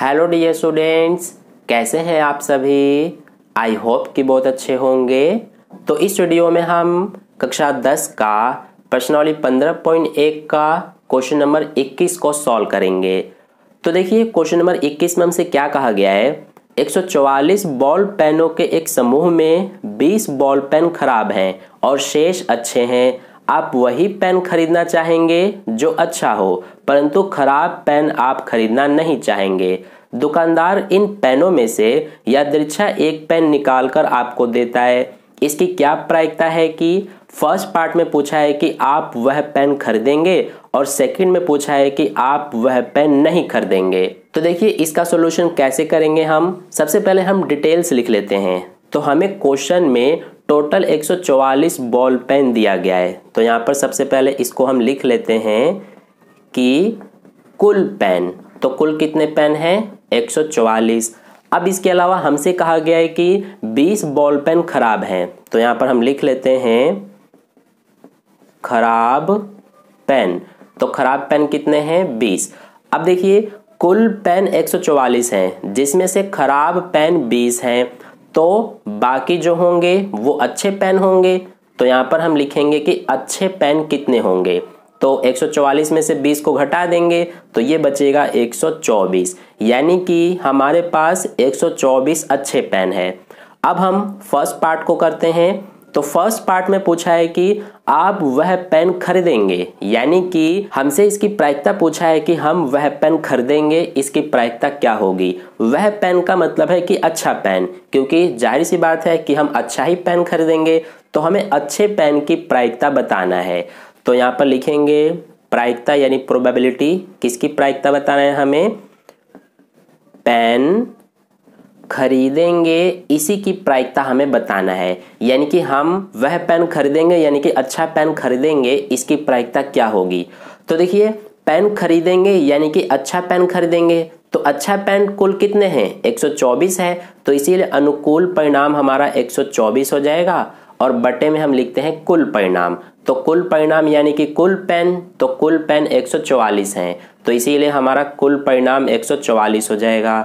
hello dear students कैसे हैं आप सभी आई होप कि बहुत अच्छे होंगे तो इस वीडियो में हम कक्षा 10 का प्रश्नावली 15.1 का क्वेश्चन नंबर 21 को सॉल्व करेंगे तो देखिए क्वेश्चन नंबर 21 में हमसे क्या कहा गया है 144 बॉल पेनों के एक समूह में 20 बॉल पेन खराब हैं और शेष अच्छे हैं आप वही पेन खरीदना चाहेंगे जो अच्छा हो परंतु खराब पेन आप खरीदना नहीं चाहेंगे दुकानदार इन पेनों में से यादृच्छा एक पेन निकाल कर आपको देता है इसकी क्या प्रायिकता है कि फर्स्ट पार्ट में पूछा है कि आप वह पेन खरीदेंगे और सेकंड में पूछा है कि आप वह पेन नहीं खरीदेंगे तो देखिए इसका सोल्यूशन कैसे करेंगे हम सबसे पहले हम डिटेल्स लिख लेते हैं तो हमें क्वेश्चन में टोटल 144 बॉल पेन दिया गया है तो यहाँ पर सबसे पहले इसको हम लिख लेते हैं कि कुल पेन तो कुल कितने पेन हैं 144 अब इसके अलावा हमसे कहा गया है कि 20 बॉल पेन खराब हैं तो यहाँ पर हम लिख लेते हैं खराब पेन तो खराब पेन कितने हैं 20 अब देखिए कुल पेन 144 हैं जिसमें से खराब पेन 20 हैं तो बाकी जो होंगे वो अच्छे पेन होंगे तो यहाँ पर हम लिखेंगे कि अच्छे पेन कितने होंगे तो 144 में से 20 को घटा देंगे तो ये बचेगा 124 यानी कि हमारे पास 124 अच्छे पेन है अब हम फर्स्ट पार्ट को करते हैं तो फर्स्ट पार्ट में पूछा है कि आप वह पेन खरीदेंगे यानी कि हमसे इसकी प्रायिकता पूछा है कि हम वह पेन खरीदेंगे इसकी प्रायिकता क्या होगी वह पेन का मतलब है कि अच्छा पेन क्योंकि जाहिर सी बात है कि हम अच्छा ही पेन खरीदेंगे तो हमें अच्छे पेन की प्रायिकता बताना है तो यहाँ पर लिखेंगे प्रायिकता यानी प्रोबेबिलिटी किसकी प्रायिकता बताना है हमें पेन खरीदेंगे इसी की प्रायिकता हमें बताना है यानी कि हम वह पेन खरीदेंगे यानी कि अच्छा पेन खरीदेंगे इसकी प्रायिकता क्या होगी तो देखिए पेन खरीदेंगे यानी कि अच्छा पेन खरीदेंगे तो अच्छा पेन कुल कितने हैं 124 है तो इसीलिए अनुकूल परिणाम हमारा 124 हो जाएगा और बटे में हम लिखते हैं कुल परिणाम तो कुल परिणाम यानी कि कुल पेन तो कुल पेन 144 हैं तो इसीलिए हमारा कुल परिणाम 144 हो जाएगा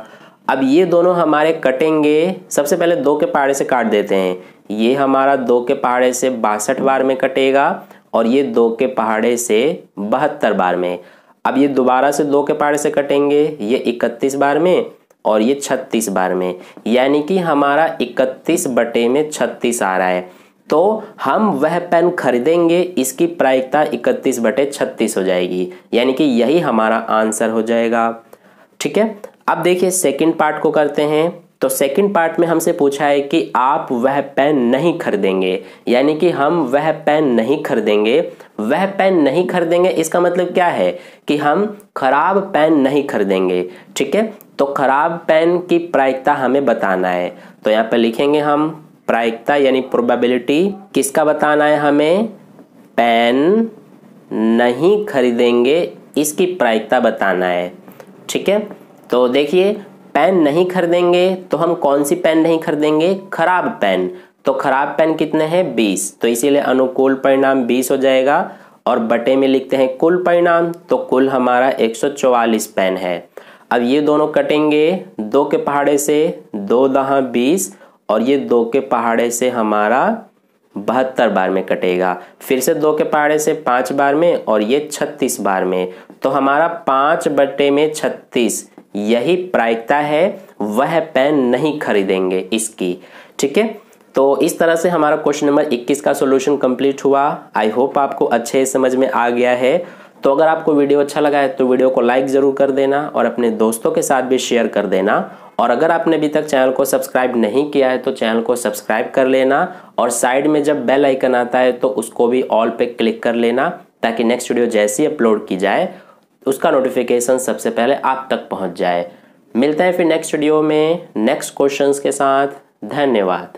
अब ये दोनों हमारे कटेंगे सबसे पहले दो के पहाड़े से काट देते हैं ये हमारा दो के पहाड़े से बासठ बार में कटेगा और ये दो के पहाड़े से बहत्तर बार में अब ये दोबारा से दो के पहाड़े से कटेंगे ये इकतीस बार में और ये छत्तीस बार में यानी कि हमारा इकतीस बटे में छत्तीस आ रहा है तो हम वह पेन खरीदेंगे इसकी प्रायिकता इकतीस बटे छत्तीस हो जाएगी यानी कि यही हमारा आंसर हो जाएगा ठीक है अब देखिए सेकंड पार्ट को करते हैं तो सेकंड पार्ट में हमसे पूछा है कि आप वह पेन नहीं खरीदेंगे यानी कि हम वह पेन नहीं खरीदेंगे वह पेन नहीं खरीदेंगे इसका मतलब क्या है कि हम खराब पेन नहीं खरीदेंगे ठीक है तो खराब पेन की प्रायिकता हमें बताना है तो यहाँ पर लिखेंगे हम प्रायिकता यानी प्रोबेबिलिटी किसका बताना है हमें पेन नहीं खरीदेंगे इसकी प्रायिकता बताना है ठीक है तो देखिए पेन नहीं खरीदेंगे तो हम कौन सी पेन नहीं खरीदेंगे खराब पेन तो खराब पेन कितने हैं बीस तो इसीलिए अनुकूल परिणाम बीस हो जाएगा और बटे में लिखते हैं कुल परिणाम तो कुल हमारा एक सौ चौवालीस पेन है अब ये दोनों कटेंगे दो के पहाड़े से दो दहा बीस और ये दो के पहाड़े से हमारा बहत्तर बार में कटेगा फिर से दो के पहाड़े से पांच बार में और ये छत्तीस बार में तो हमारा पांच बटे में छत्तीस यही प्रायिकता है वह पेन नहीं खरीदेंगे इसकी ठीक है तो इस तरह से हमारा क्वेश्चन नंबर 21 का सॉल्यूशन कंप्लीट हुआ आई होप आपको अच्छे समझ में आ गया है तो अगर आपको वीडियो अच्छा लगा है तो वीडियो को लाइक ज़रूर कर देना और अपने दोस्तों के साथ भी शेयर कर देना और अगर आपने अभी तक चैनल को सब्सक्राइब नहीं किया है तो चैनल को सब्सक्राइब कर लेना और साइड में जब बेल आइकन आता है तो उसको भी ऑल पे क्लिक कर लेना ताकि नेक्स्ट वीडियो जैसी अपलोड की जाए उसका नोटिफिकेशन सबसे पहले आप तक पहुंच जाए मिलते हैं फिर नेक्स्ट वीडियो में नेक्स्ट क्वेश्चंस के साथ धन्यवाद